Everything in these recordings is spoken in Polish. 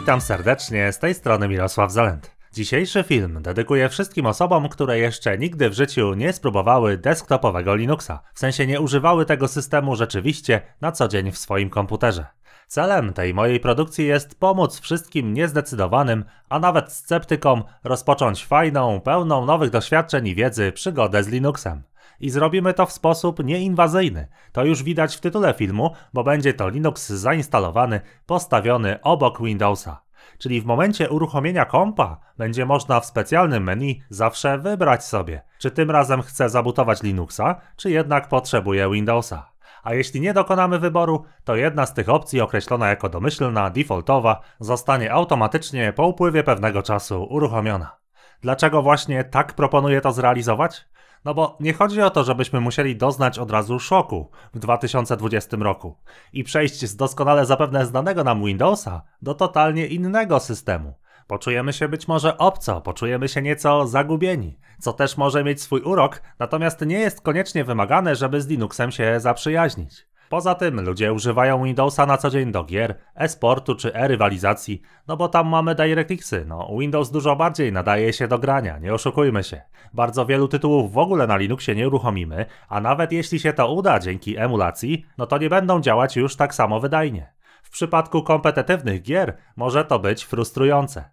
Witam serdecznie, z tej strony Mirosław Zalent. Dzisiejszy film dedykuję wszystkim osobom, które jeszcze nigdy w życiu nie spróbowały desktopowego Linuxa, w sensie nie używały tego systemu rzeczywiście na co dzień w swoim komputerze. Celem tej mojej produkcji jest pomóc wszystkim niezdecydowanym, a nawet sceptykom rozpocząć fajną, pełną nowych doświadczeń i wiedzy przygodę z Linuxem i zrobimy to w sposób nieinwazyjny. To już widać w tytule filmu, bo będzie to Linux zainstalowany, postawiony obok Windowsa. Czyli w momencie uruchomienia kompa będzie można w specjalnym menu zawsze wybrać sobie, czy tym razem chcę zabutować Linuxa, czy jednak potrzebuję Windowsa. A jeśli nie dokonamy wyboru, to jedna z tych opcji określona jako domyślna, defaultowa, zostanie automatycznie po upływie pewnego czasu uruchomiona. Dlaczego właśnie tak proponuję to zrealizować? No bo nie chodzi o to, żebyśmy musieli doznać od razu szoku w 2020 roku i przejść z doskonale zapewne znanego nam Windowsa do totalnie innego systemu. Poczujemy się być może obco, poczujemy się nieco zagubieni, co też może mieć swój urok, natomiast nie jest koniecznie wymagane, żeby z Linuxem się zaprzyjaźnić. Poza tym ludzie używają Windowsa na co dzień do gier, e-sportu czy e-rywalizacji, no bo tam mamy DirectXy, no Windows dużo bardziej nadaje się do grania, nie oszukujmy się. Bardzo wielu tytułów w ogóle na Linuxie nie uruchomimy, a nawet jeśli się to uda dzięki emulacji, no to nie będą działać już tak samo wydajnie. W przypadku kompetytywnych gier może to być frustrujące.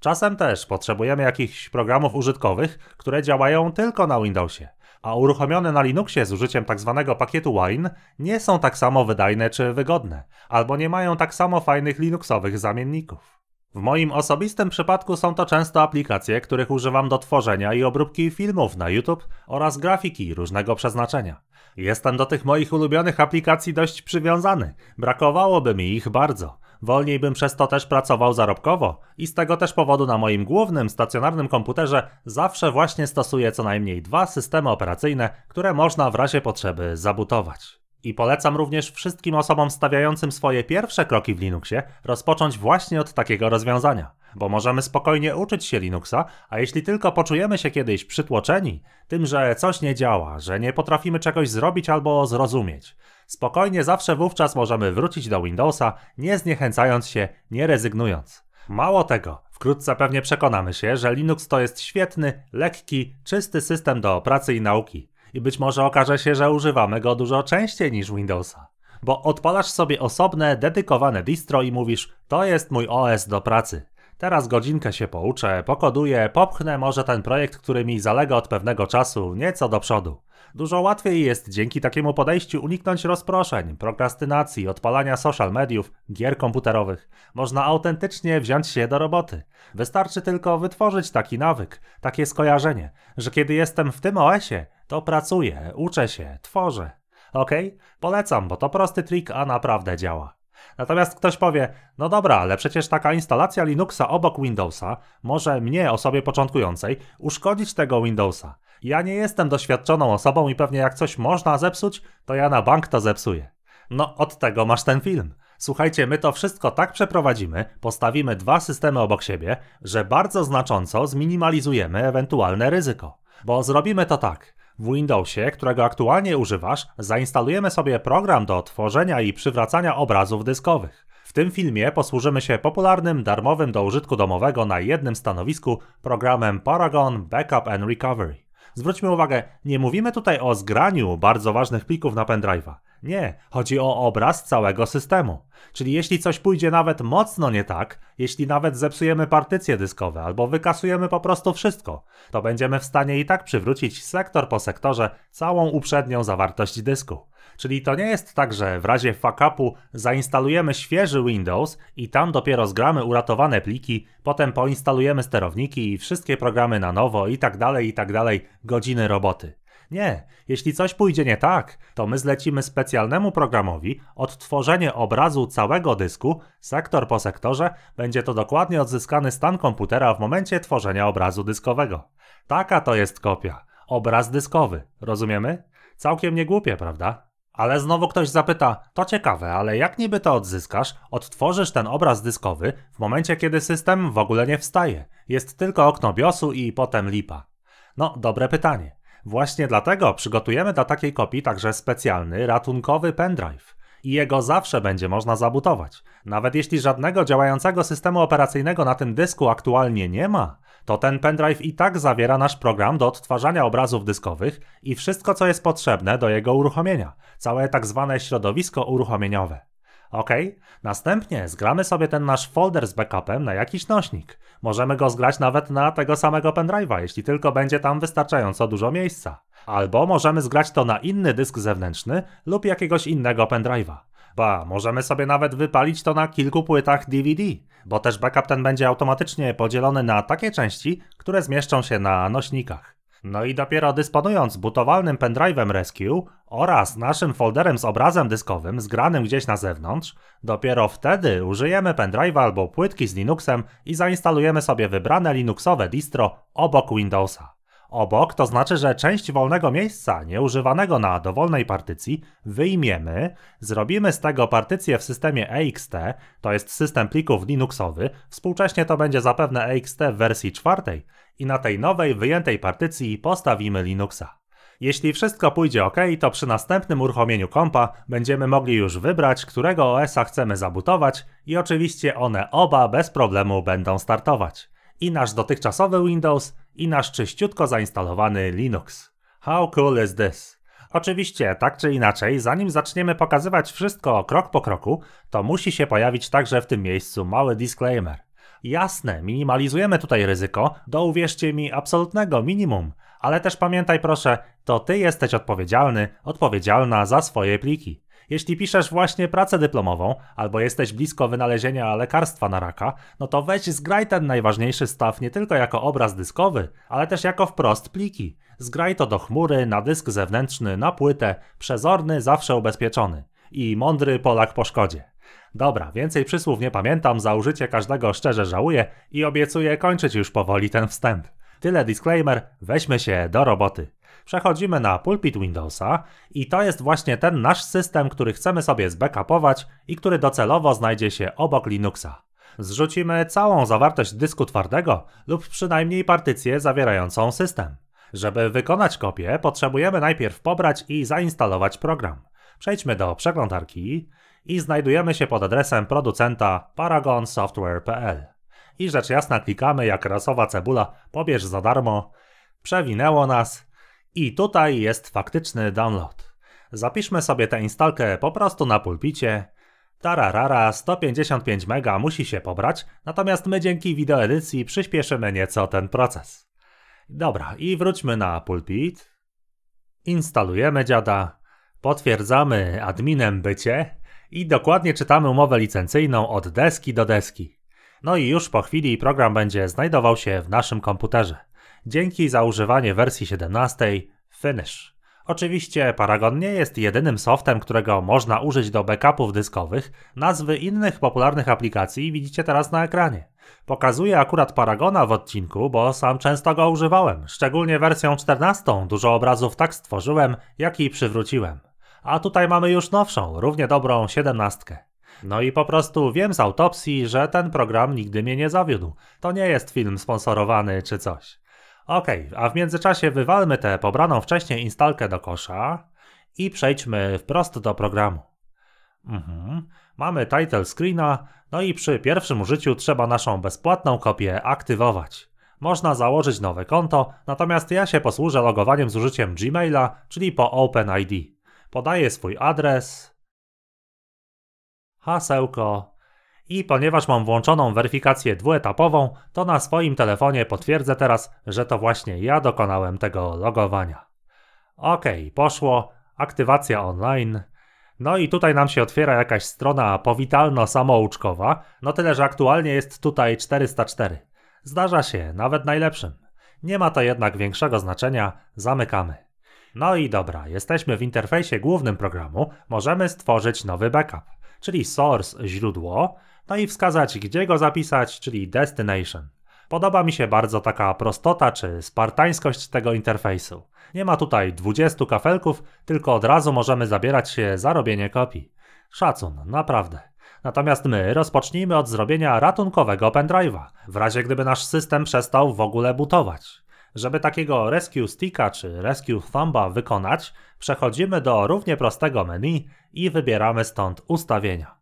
Czasem też potrzebujemy jakichś programów użytkowych, które działają tylko na Windowsie a uruchomione na Linuxie z użyciem tzw. Tak pakietu Wine nie są tak samo wydajne czy wygodne, albo nie mają tak samo fajnych Linuxowych zamienników. W moim osobistym przypadku są to często aplikacje, których używam do tworzenia i obróbki filmów na YouTube oraz grafiki różnego przeznaczenia. Jestem do tych moich ulubionych aplikacji dość przywiązany, brakowałoby mi ich bardzo, Wolniej bym przez to też pracował zarobkowo i z tego też powodu na moim głównym stacjonarnym komputerze zawsze właśnie stosuję co najmniej dwa systemy operacyjne, które można w razie potrzeby zabutować. I polecam również wszystkim osobom stawiającym swoje pierwsze kroki w Linuxie rozpocząć właśnie od takiego rozwiązania, bo możemy spokojnie uczyć się Linuxa, a jeśli tylko poczujemy się kiedyś przytłoczeni tym, że coś nie działa, że nie potrafimy czegoś zrobić albo zrozumieć, Spokojnie zawsze wówczas możemy wrócić do Windowsa, nie zniechęcając się, nie rezygnując. Mało tego, wkrótce pewnie przekonamy się, że Linux to jest świetny, lekki, czysty system do pracy i nauki. I być może okaże się, że używamy go dużo częściej niż Windowsa. Bo odpalasz sobie osobne, dedykowane distro i mówisz, to jest mój OS do pracy. Teraz godzinkę się pouczę, pokoduję, popchnę może ten projekt, który mi zalega od pewnego czasu, nieco do przodu. Dużo łatwiej jest dzięki takiemu podejściu uniknąć rozproszeń, prokrastynacji, odpalania social mediów, gier komputerowych. Można autentycznie wziąć się do roboty. Wystarczy tylko wytworzyć taki nawyk, takie skojarzenie, że kiedy jestem w tym OS-ie, to pracuję, uczę się, tworzę. Ok? Polecam, bo to prosty trik, a naprawdę działa. Natomiast ktoś powie, no dobra, ale przecież taka instalacja Linuxa obok Windowsa może mnie, osobie początkującej, uszkodzić tego Windowsa. Ja nie jestem doświadczoną osobą i pewnie jak coś można zepsuć, to ja na bank to zepsuję. No od tego masz ten film. Słuchajcie, my to wszystko tak przeprowadzimy, postawimy dwa systemy obok siebie, że bardzo znacząco zminimalizujemy ewentualne ryzyko. Bo zrobimy to tak. W Windowsie, którego aktualnie używasz, zainstalujemy sobie program do tworzenia i przywracania obrazów dyskowych. W tym filmie posłużymy się popularnym, darmowym do użytku domowego na jednym stanowisku programem Paragon Backup and Recovery. Zwróćmy uwagę, nie mówimy tutaj o zgraniu bardzo ważnych plików na pendrive'a. Nie, chodzi o obraz całego systemu. Czyli jeśli coś pójdzie nawet mocno nie tak, jeśli nawet zepsujemy partycje dyskowe albo wykasujemy po prostu wszystko, to będziemy w stanie i tak przywrócić sektor po sektorze całą uprzednią zawartość dysku. Czyli to nie jest tak, że w razie fuck-upu zainstalujemy świeży Windows i tam dopiero zgramy uratowane pliki, potem poinstalujemy sterowniki i wszystkie programy na nowo i tak dalej, i tak dalej, godziny roboty. Nie, jeśli coś pójdzie nie tak, to my zlecimy specjalnemu programowi odtworzenie obrazu całego dysku, sektor po sektorze, będzie to dokładnie odzyskany stan komputera w momencie tworzenia obrazu dyskowego. Taka to jest kopia. Obraz dyskowy, rozumiemy? Całkiem niegłupie, prawda? Ale znowu ktoś zapyta, to ciekawe, ale jak niby to odzyskasz, odtworzysz ten obraz dyskowy w momencie, kiedy system w ogóle nie wstaje. Jest tylko okno BIOSu i potem lipa. No, dobre pytanie. Właśnie dlatego przygotujemy dla takiej kopii także specjalny, ratunkowy pendrive. I jego zawsze będzie można zabutować. Nawet jeśli żadnego działającego systemu operacyjnego na tym dysku aktualnie nie ma, to ten pendrive i tak zawiera nasz program do odtwarzania obrazów dyskowych i wszystko, co jest potrzebne do jego uruchomienia, całe tak zwane środowisko uruchomieniowe. OK. Następnie zgramy sobie ten nasz folder z backupem na jakiś nośnik. Możemy go zgrać nawet na tego samego pendrive'a, jeśli tylko będzie tam wystarczająco dużo miejsca. Albo możemy zgrać to na inny dysk zewnętrzny lub jakiegoś innego pendrive'a. Ba, możemy sobie nawet wypalić to na kilku płytach DVD, bo też backup ten będzie automatycznie podzielony na takie części, które zmieszczą się na nośnikach. No i dopiero dysponując butowalnym pendrive'em Rescue oraz naszym folderem z obrazem dyskowym zgranym gdzieś na zewnątrz, dopiero wtedy użyjemy pendrive'a albo płytki z Linuxem i zainstalujemy sobie wybrane Linuxowe distro obok Windowsa obok, to znaczy, że część wolnego miejsca, nieużywanego na dowolnej partycji, wyjmiemy, zrobimy z tego partycję w systemie EXT, to jest system plików linuxowy, współcześnie to będzie zapewne EXT w wersji czwartej i na tej nowej, wyjętej partycji postawimy Linuxa. Jeśli wszystko pójdzie ok, to przy następnym uruchomieniu kompa będziemy mogli już wybrać, którego OS-a chcemy zabutować i oczywiście one oba bez problemu będą startować. I nasz dotychczasowy Windows i nasz czyściutko zainstalowany Linux. How cool is this? Oczywiście, tak czy inaczej, zanim zaczniemy pokazywać wszystko krok po kroku, to musi się pojawić także w tym miejscu mały disclaimer. Jasne, minimalizujemy tutaj ryzyko do uwierzcie mi absolutnego minimum, ale też pamiętaj proszę, to ty jesteś odpowiedzialny, odpowiedzialna za swoje pliki. Jeśli piszesz właśnie pracę dyplomową albo jesteś blisko wynalezienia lekarstwa na raka, no to weź zgraj ten najważniejszy staw nie tylko jako obraz dyskowy, ale też jako wprost pliki. Zgraj to do chmury, na dysk zewnętrzny, na płytę, przezorny, zawsze ubezpieczony. I mądry Polak po szkodzie. Dobra, więcej przysłów nie pamiętam, za użycie każdego szczerze żałuję i obiecuję kończyć już powoli ten wstęp. Tyle disclaimer, weźmy się do roboty przechodzimy na pulpit Windowsa i to jest właśnie ten nasz system, który chcemy sobie zbackupować i który docelowo znajdzie się obok Linuxa. Zrzucimy całą zawartość dysku twardego lub przynajmniej partycję zawierającą system. Żeby wykonać kopię, potrzebujemy najpierw pobrać i zainstalować program. Przejdźmy do przeglądarki i znajdujemy się pod adresem producenta paragonsoftware.pl. I rzecz jasna klikamy jak rasowa cebula, pobierz za darmo, przewinęło nas i tutaj jest faktyczny download. Zapiszmy sobie tę instalkę po prostu na pulpicie. Tararara, 155 MB musi się pobrać, natomiast my dzięki wideoedycji przyspieszymy nieco ten proces. Dobra, i wróćmy na pulpit. Instalujemy dziada, potwierdzamy adminem bycie i dokładnie czytamy umowę licencyjną od deski do deski. No i już po chwili program będzie znajdował się w naszym komputerze. Dzięki za używanie wersji 17 Finish. Oczywiście Paragon nie jest jedynym softem, którego można użyć do backupów dyskowych. Nazwy innych popularnych aplikacji widzicie teraz na ekranie. Pokazuję akurat Paragona w odcinku, bo sam często go używałem, szczególnie wersją 14. Dużo obrazów tak stworzyłem, jak i przywróciłem. A tutaj mamy już nowszą, równie dobrą 17. No i po prostu wiem z autopsji, że ten program nigdy mnie nie zawiódł. To nie jest film sponsorowany czy coś. Ok, a w międzyczasie wywalmy tę pobraną wcześniej instalkę do kosza i przejdźmy wprost do programu. Mhm. Mamy title screena, no i przy pierwszym użyciu trzeba naszą bezpłatną kopię aktywować. Można założyć nowe konto, natomiast ja się posłużę logowaniem z użyciem Gmaila, czyli po OpenID. Podaję swój adres, hasełko i ponieważ mam włączoną weryfikację dwuetapową, to na swoim telefonie potwierdzę teraz, że to właśnie ja dokonałem tego logowania. OK, poszło. Aktywacja online. No i tutaj nam się otwiera jakaś strona powitalno-samouczkowa, no tyle, że aktualnie jest tutaj 404. Zdarza się, nawet najlepszym. Nie ma to jednak większego znaczenia, zamykamy. No i dobra, jesteśmy w interfejsie głównym programu, możemy stworzyć nowy backup, czyli source źródło, no i wskazać, gdzie go zapisać, czyli destination. Podoba mi się bardzo taka prostota czy spartańskość tego interfejsu. Nie ma tutaj 20 kafelków, tylko od razu możemy zabierać się za robienie kopii. Szacun, naprawdę. Natomiast my rozpocznijmy od zrobienia ratunkowego pendrive'a, w razie gdyby nasz system przestał w ogóle butować. Żeby takiego Rescue Sticka czy Rescue Thumba wykonać, przechodzimy do równie prostego menu i wybieramy stąd ustawienia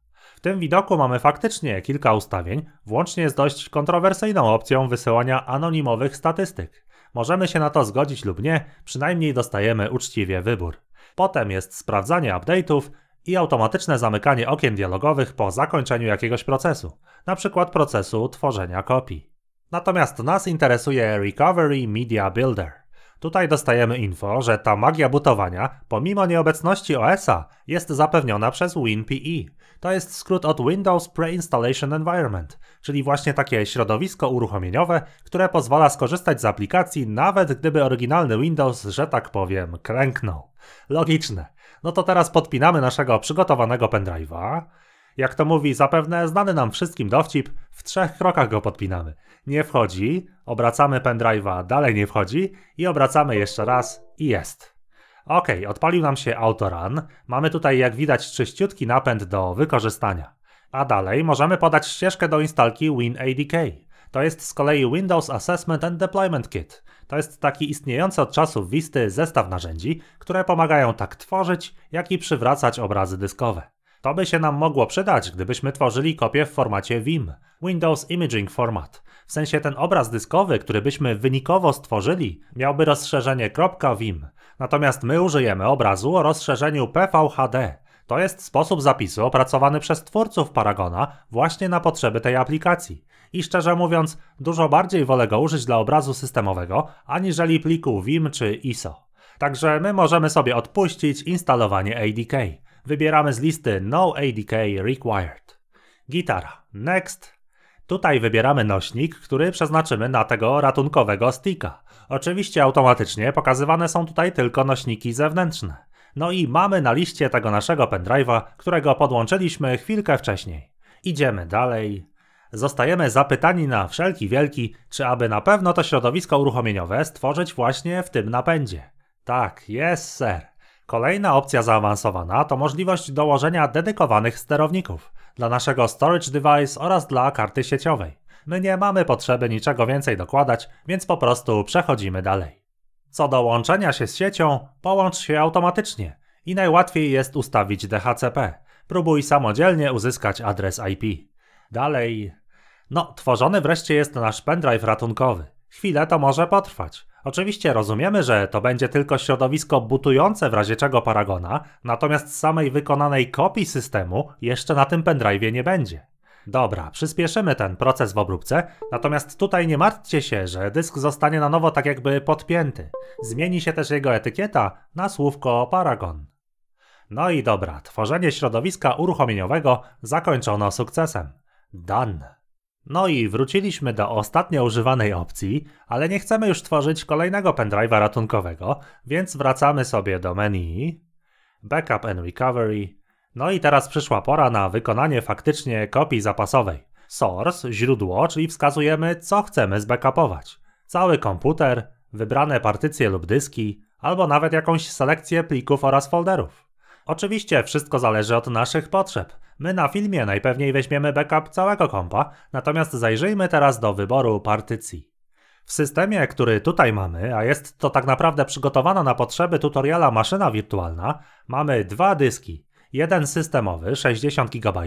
tym widoku mamy faktycznie kilka ustawień, włącznie z dość kontrowersyjną opcją wysyłania anonimowych statystyk. Możemy się na to zgodzić lub nie, przynajmniej dostajemy uczciwie wybór. Potem jest sprawdzanie update'ów i automatyczne zamykanie okien dialogowych po zakończeniu jakiegoś procesu, np. procesu tworzenia kopii. Natomiast nas interesuje Recovery Media Builder. Tutaj dostajemy info, że ta magia butowania, pomimo nieobecności OS-a, jest zapewniona przez WinPE, to jest skrót od Windows Pre-Installation Environment, czyli właśnie takie środowisko uruchomieniowe, które pozwala skorzystać z aplikacji nawet gdyby oryginalny Windows, że tak powiem, kręknął. Logiczne. No to teraz podpinamy naszego przygotowanego pendrive'a. Jak to mówi zapewne znany nam wszystkim dowcip, w trzech krokach go podpinamy. Nie wchodzi, obracamy pendrive'a, dalej nie wchodzi i obracamy jeszcze raz i jest. Ok, odpalił nam się autorun. Mamy tutaj jak widać czyściutki napęd do wykorzystania. A dalej możemy podać ścieżkę do instalki WinADK. To jest z kolei Windows Assessment and Deployment Kit. To jest taki istniejący od czasów Visty zestaw narzędzi, które pomagają tak tworzyć, jak i przywracać obrazy dyskowe. To by się nam mogło przydać, gdybyśmy tworzyli kopię w formacie WIM, Windows Imaging Format. W sensie ten obraz dyskowy, który byśmy wynikowo stworzyli, miałby rozszerzenie .vim, Natomiast my użyjemy obrazu o rozszerzeniu PVHD. To jest sposób zapisu opracowany przez twórców Paragona właśnie na potrzeby tej aplikacji. I szczerze mówiąc, dużo bardziej wolę go użyć dla obrazu systemowego, aniżeli pliku WIM czy ISO. Także my możemy sobie odpuścić instalowanie ADK. Wybieramy z listy No ADK Required. Gitara. Next. Tutaj wybieramy nośnik, który przeznaczymy na tego ratunkowego sticka. Oczywiście automatycznie pokazywane są tutaj tylko nośniki zewnętrzne. No i mamy na liście tego naszego pendrive'a, którego podłączyliśmy chwilkę wcześniej. Idziemy dalej. Zostajemy zapytani na wszelki wielki, czy aby na pewno to środowisko uruchomieniowe stworzyć właśnie w tym napędzie. Tak, jest ser. Kolejna opcja zaawansowana to możliwość dołożenia dedykowanych sterowników dla naszego storage device oraz dla karty sieciowej. My nie mamy potrzeby niczego więcej dokładać, więc po prostu przechodzimy dalej. Co do łączenia się z siecią, połącz się automatycznie i najłatwiej jest ustawić DHCP. Próbuj samodzielnie uzyskać adres IP. Dalej. No, tworzony wreszcie jest nasz pendrive ratunkowy. Chwilę to może potrwać. Oczywiście rozumiemy, że to będzie tylko środowisko butujące w razie czego Paragona, natomiast samej wykonanej kopii systemu jeszcze na tym pendrive nie będzie. Dobra, przyspieszymy ten proces w obróbce, natomiast tutaj nie martwcie się, że dysk zostanie na nowo tak jakby podpięty. Zmieni się też jego etykieta na słówko paragon. No i dobra, tworzenie środowiska uruchomieniowego zakończono sukcesem. Done. No i wróciliśmy do ostatnio używanej opcji, ale nie chcemy już tworzyć kolejnego pendrive'a ratunkowego, więc wracamy sobie do menu Backup and Recovery no i teraz przyszła pora na wykonanie faktycznie kopii zapasowej. Source, źródło, czyli wskazujemy co chcemy zbackupować. Cały komputer, wybrane partycje lub dyski, albo nawet jakąś selekcję plików oraz folderów. Oczywiście wszystko zależy od naszych potrzeb. My na filmie najpewniej weźmiemy backup całego kompa, natomiast zajrzyjmy teraz do wyboru partycji. W systemie, który tutaj mamy, a jest to tak naprawdę przygotowana na potrzeby tutoriala maszyna wirtualna, mamy dwa dyski. Jeden systemowy 60 GB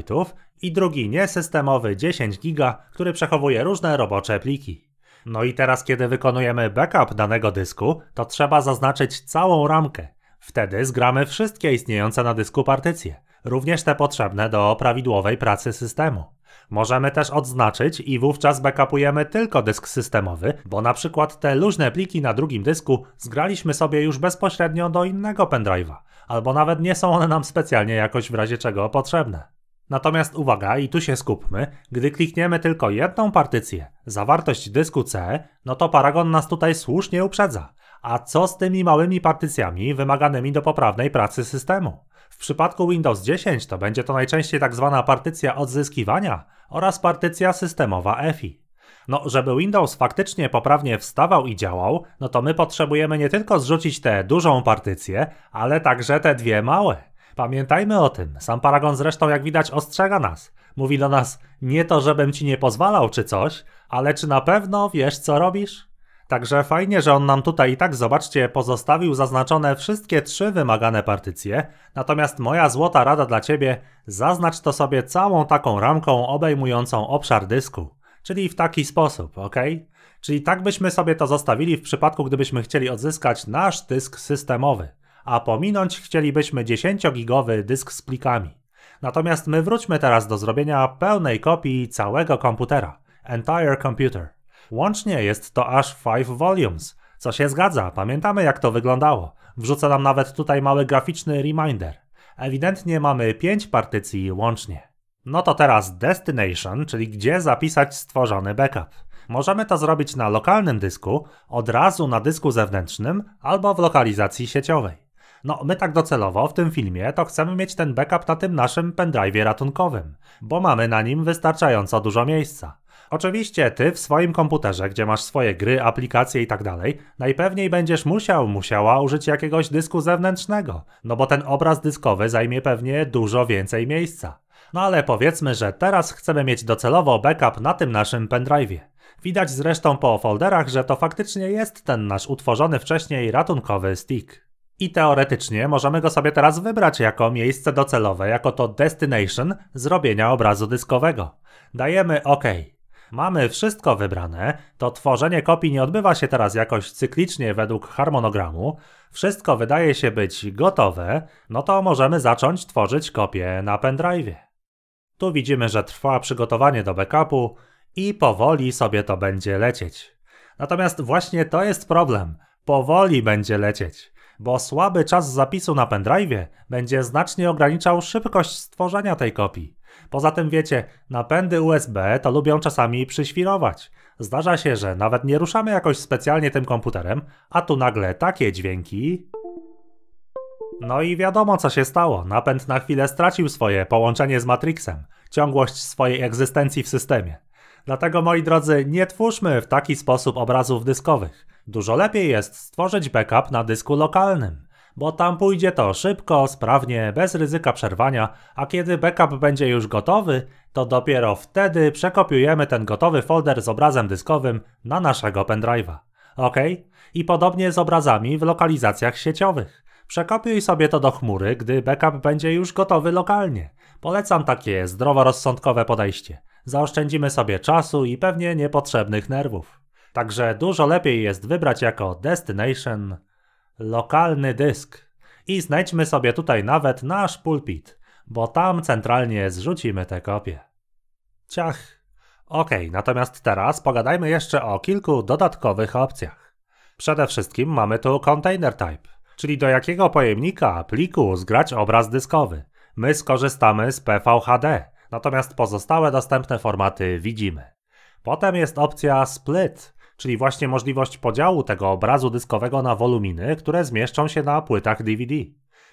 i drugi niesystemowy 10 GB, który przechowuje różne robocze pliki. No i teraz, kiedy wykonujemy backup danego dysku, to trzeba zaznaczyć całą ramkę. Wtedy zgramy wszystkie istniejące na dysku partycje, również te potrzebne do prawidłowej pracy systemu. Możemy też odznaczyć i wówczas backupujemy tylko dysk systemowy, bo na przykład te luźne pliki na drugim dysku zgraliśmy sobie już bezpośrednio do innego pendrive'a, albo nawet nie są one nam specjalnie jakoś w razie czego potrzebne. Natomiast uwaga, i tu się skupmy, gdy klikniemy tylko jedną partycję, zawartość dysku C, no to Paragon nas tutaj słusznie uprzedza. A co z tymi małymi partycjami wymaganymi do poprawnej pracy systemu? W przypadku Windows 10 to będzie to najczęściej tak zwana partycja odzyskiwania oraz partycja systemowa EFI. No, żeby Windows faktycznie poprawnie wstawał i działał, no to my potrzebujemy nie tylko zrzucić tę dużą partycję, ale także te dwie małe. Pamiętajmy o tym. Sam Paragon zresztą, jak widać, ostrzega nas. Mówi do nas, nie to, żebym ci nie pozwalał czy coś, ale czy na pewno wiesz, co robisz? Także fajnie, że on nam tutaj i tak, zobaczcie, pozostawił zaznaczone wszystkie trzy wymagane partycje, natomiast moja złota rada dla Ciebie, zaznacz to sobie całą taką ramką obejmującą obszar dysku czyli w taki sposób, ok? Czyli tak byśmy sobie to zostawili w przypadku, gdybyśmy chcieli odzyskać nasz dysk systemowy, a pominąć chcielibyśmy 10-gigowy dysk z plikami. Natomiast my wróćmy teraz do zrobienia pełnej kopii całego komputera, entire computer. Łącznie jest to aż 5 volumes, co się zgadza, pamiętamy jak to wyglądało. Wrzucę nam nawet tutaj mały graficzny reminder. Ewidentnie mamy 5 partycji łącznie. No to teraz destination, czyli gdzie zapisać stworzony backup. Możemy to zrobić na lokalnym dysku, od razu na dysku zewnętrznym albo w lokalizacji sieciowej. No, my tak docelowo w tym filmie to chcemy mieć ten backup na tym naszym pendrive ratunkowym, bo mamy na nim wystarczająco dużo miejsca. Oczywiście ty w swoim komputerze, gdzie masz swoje gry, aplikacje itd., tak najpewniej będziesz musiał, musiała użyć jakiegoś dysku zewnętrznego, no bo ten obraz dyskowy zajmie pewnie dużo więcej miejsca. No ale powiedzmy, że teraz chcemy mieć docelowo backup na tym naszym pendrive'ie. Widać zresztą po folderach, że to faktycznie jest ten nasz utworzony wcześniej ratunkowy stick. I teoretycznie możemy go sobie teraz wybrać jako miejsce docelowe, jako to destination zrobienia obrazu dyskowego. Dajemy OK. Mamy wszystko wybrane, to tworzenie kopii nie odbywa się teraz jakoś cyklicznie według harmonogramu, wszystko wydaje się być gotowe, no to możemy zacząć tworzyć kopię na pendrive. Tu widzimy, że trwa przygotowanie do backupu i powoli sobie to będzie lecieć. Natomiast właśnie to jest problem. Powoli będzie lecieć, bo słaby czas zapisu na pendrive będzie znacznie ograniczał szybkość stworzenia tej kopii. Poza tym wiecie, napędy USB to lubią czasami przyświrować. Zdarza się, że nawet nie ruszamy jakoś specjalnie tym komputerem, a tu nagle takie dźwięki. No i wiadomo co się stało, napęd na chwilę stracił swoje połączenie z Matrixem ciągłość swojej egzystencji w systemie. Dlatego, moi drodzy, nie twórzmy w taki sposób obrazów dyskowych. Dużo lepiej jest stworzyć backup na dysku lokalnym, bo tam pójdzie to szybko, sprawnie, bez ryzyka przerwania, a kiedy backup będzie już gotowy, to dopiero wtedy przekopiujemy ten gotowy folder z obrazem dyskowym na naszego pendrive'a. Ok? I podobnie z obrazami w lokalizacjach sieciowych. Przekopiuj sobie to do chmury, gdy backup będzie już gotowy lokalnie. Polecam takie zdroworozsądkowe podejście. Zaoszczędzimy sobie czasu i pewnie niepotrzebnych nerwów. Także dużo lepiej jest wybrać jako destination lokalny dysk. I znajdźmy sobie tutaj nawet nasz pulpit, bo tam centralnie zrzucimy te kopie. Ciach. Ok, natomiast teraz pogadajmy jeszcze o kilku dodatkowych opcjach. Przede wszystkim mamy tu container type, czyli do jakiego pojemnika, pliku zgrać obraz dyskowy. My skorzystamy z PVHD, natomiast pozostałe dostępne formaty widzimy. Potem jest opcja Split, czyli właśnie możliwość podziału tego obrazu dyskowego na woluminy, które zmieszczą się na płytach DVD.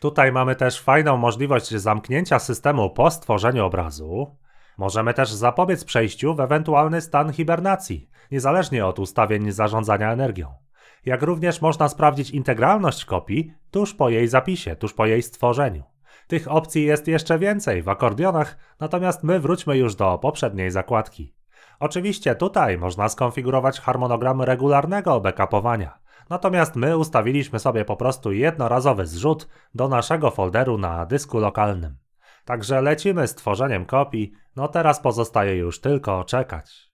Tutaj mamy też fajną możliwość zamknięcia systemu po stworzeniu obrazu. Możemy też zapobiec przejściu w ewentualny stan hibernacji, niezależnie od ustawień zarządzania energią. Jak również można sprawdzić integralność kopii tuż po jej zapisie, tuż po jej stworzeniu. Tych opcji jest jeszcze więcej w akordionach, natomiast my wróćmy już do poprzedniej zakładki. Oczywiście tutaj można skonfigurować harmonogram regularnego backupowania, natomiast my ustawiliśmy sobie po prostu jednorazowy zrzut do naszego folderu na dysku lokalnym. Także lecimy z tworzeniem kopii, no teraz pozostaje już tylko czekać.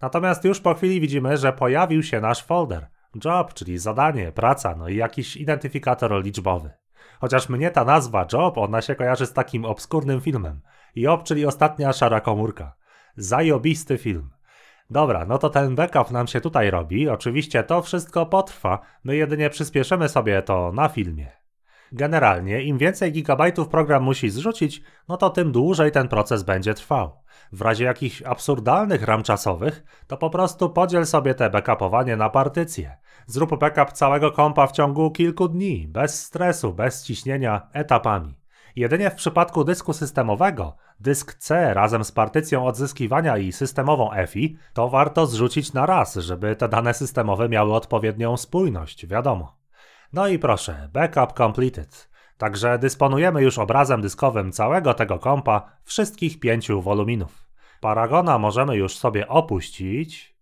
Natomiast już po chwili widzimy, że pojawił się nasz folder. Job, czyli zadanie, praca, no i jakiś identyfikator liczbowy. Chociaż mnie ta nazwa Job, ona się kojarzy z takim obskurnym filmem. Job, czyli ostatnia szara komórka. Zajobisty film. Dobra, no to ten backup nam się tutaj robi. Oczywiście to wszystko potrwa, my jedynie przyspieszymy sobie to na filmie. Generalnie, im więcej gigabajtów program musi zrzucić, no to tym dłużej ten proces będzie trwał. W razie jakichś absurdalnych ram czasowych, to po prostu podziel sobie te backupowanie na partycje. Zrób backup całego kompa w ciągu kilku dni, bez stresu, bez ciśnienia, etapami. Jedynie w przypadku dysku systemowego, dysk C razem z partycją odzyskiwania i systemową EFI, to warto zrzucić na raz, żeby te dane systemowe miały odpowiednią spójność, wiadomo. No i proszę, backup completed. Także dysponujemy już obrazem dyskowym całego tego kompa, wszystkich pięciu woluminów. Paragona możemy już sobie opuścić.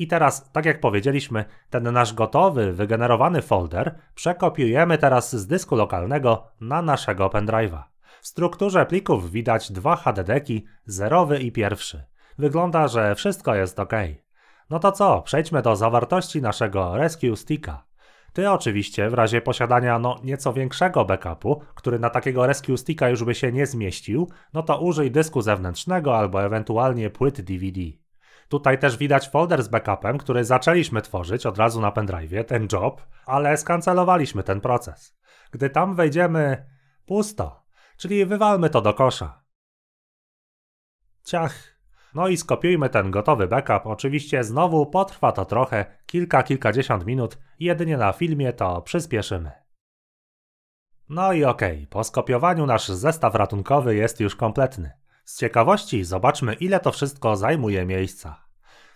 I teraz, tak jak powiedzieliśmy, ten nasz gotowy, wygenerowany folder przekopiujemy teraz z dysku lokalnego na naszego pendrive'a. W strukturze plików widać dwa HDDki, zerowy i pierwszy. Wygląda, że wszystko jest ok. No to co, przejdźmy do zawartości naszego Rescue Sticka. Ty oczywiście w razie posiadania no nieco większego backupu, który na takiego Rescue Sticka już by się nie zmieścił, no to użyj dysku zewnętrznego albo ewentualnie płyt DVD. Tutaj też widać folder z backupem, który zaczęliśmy tworzyć od razu na pendrive, ten job, ale skancelowaliśmy ten proces. Gdy tam wejdziemy pusto, czyli wywalmy to do kosza. Ciach. No i skopiujmy ten gotowy backup. Oczywiście znowu potrwa to trochę, kilka, kilkadziesiąt minut. Jedynie na filmie to przyspieszymy. No i okej, okay. po skopiowaniu nasz zestaw ratunkowy jest już kompletny. Z ciekawości zobaczmy ile to wszystko zajmuje miejsca.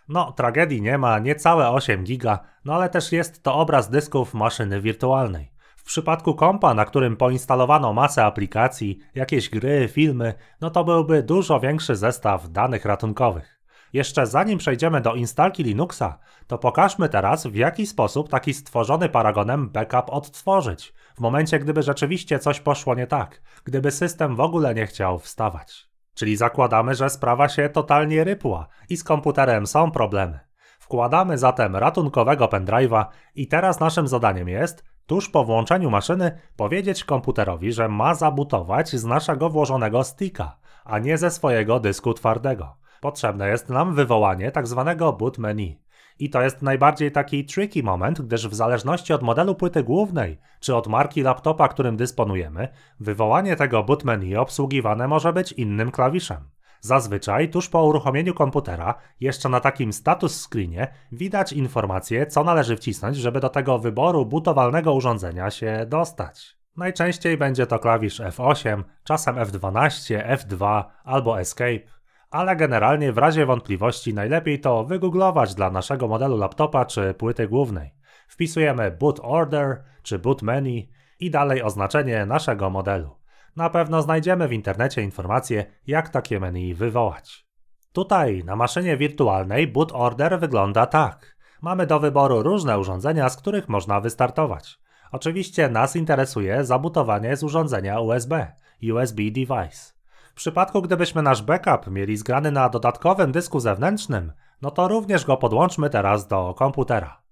No, tragedii nie ma, niecałe 8 giga, no ale też jest to obraz dysków maszyny wirtualnej. W przypadku kompa, na którym poinstalowano masę aplikacji, jakieś gry, filmy, no to byłby dużo większy zestaw danych ratunkowych. Jeszcze zanim przejdziemy do instalki Linuxa, to pokażmy teraz w jaki sposób taki stworzony Paragonem backup odtworzyć, w momencie gdyby rzeczywiście coś poszło nie tak, gdyby system w ogóle nie chciał wstawać. Czyli zakładamy, że sprawa się totalnie rypła i z komputerem są problemy. Wkładamy zatem ratunkowego pendrive'a i teraz naszym zadaniem jest, tuż po włączeniu maszyny, powiedzieć komputerowi, że ma zabutować z naszego włożonego sticka, a nie ze swojego dysku twardego. Potrzebne jest nam wywołanie tzw. Tak boot menu. I to jest najbardziej taki tricky moment, gdyż w zależności od modelu płyty głównej czy od marki laptopa, którym dysponujemy, wywołanie tego boot menu obsługiwane może być innym klawiszem. Zazwyczaj tuż po uruchomieniu komputera, jeszcze na takim status screenie, widać informację, co należy wcisnąć, żeby do tego wyboru butowalnego urządzenia się dostać. Najczęściej będzie to klawisz F8, czasem F12, F2 albo Escape ale generalnie w razie wątpliwości najlepiej to wygooglować dla naszego modelu laptopa czy płyty głównej. Wpisujemy boot order czy boot menu i dalej oznaczenie naszego modelu. Na pewno znajdziemy w internecie informacje, jak takie menu wywołać. Tutaj na maszynie wirtualnej boot order wygląda tak. Mamy do wyboru różne urządzenia, z których można wystartować. Oczywiście nas interesuje zabutowanie z urządzenia USB, USB device. W przypadku gdybyśmy nasz backup mieli zgrany na dodatkowym dysku zewnętrznym, no to również go podłączmy teraz do komputera.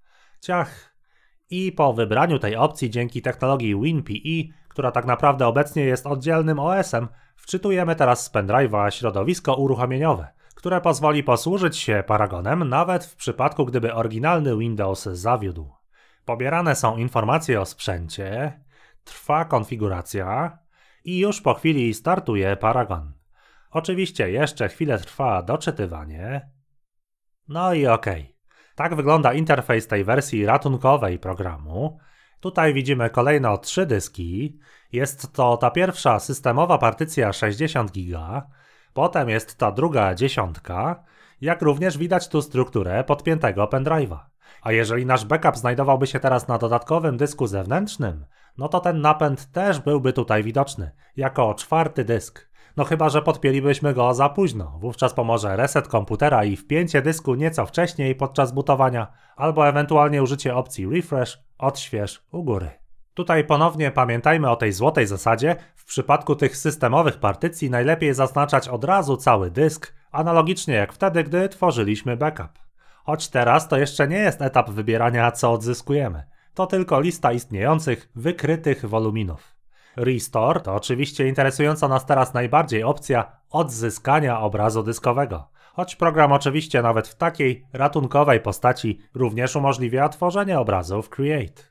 Ciach. I po wybraniu tej opcji dzięki technologii WinPE, która tak naprawdę obecnie jest oddzielnym OS-em, wczytujemy teraz z pendrive'a środowisko uruchomieniowe, które pozwoli posłużyć się paragonem nawet w przypadku, gdyby oryginalny Windows zawiódł. Pobierane są informacje o sprzęcie, trwa konfiguracja, i już po chwili startuje paragon. Oczywiście jeszcze chwilę trwa doczytywanie. No i okej. Okay. Tak wygląda interfejs tej wersji ratunkowej programu. Tutaj widzimy kolejno trzy dyski. Jest to ta pierwsza systemowa partycja 60 GB, potem jest ta druga dziesiątka, jak również widać tu strukturę podpiętego pendrive'a. A jeżeli nasz backup znajdowałby się teraz na dodatkowym dysku zewnętrznym, no to ten napęd też byłby tutaj widoczny, jako czwarty dysk. No chyba, że podpielibyśmy go za późno. Wówczas pomoże reset komputera i wpięcie dysku nieco wcześniej podczas butowania, albo ewentualnie użycie opcji refresh, odśwież u góry. Tutaj ponownie pamiętajmy o tej złotej zasadzie. W przypadku tych systemowych partycji najlepiej zaznaczać od razu cały dysk, analogicznie jak wtedy, gdy tworzyliśmy backup. Choć teraz to jeszcze nie jest etap wybierania, co odzyskujemy to tylko lista istniejących, wykrytych woluminów. Restore to oczywiście interesująca nas teraz najbardziej opcja odzyskania obrazu dyskowego. Choć program oczywiście nawet w takiej ratunkowej postaci również umożliwia tworzenie obrazu w Create.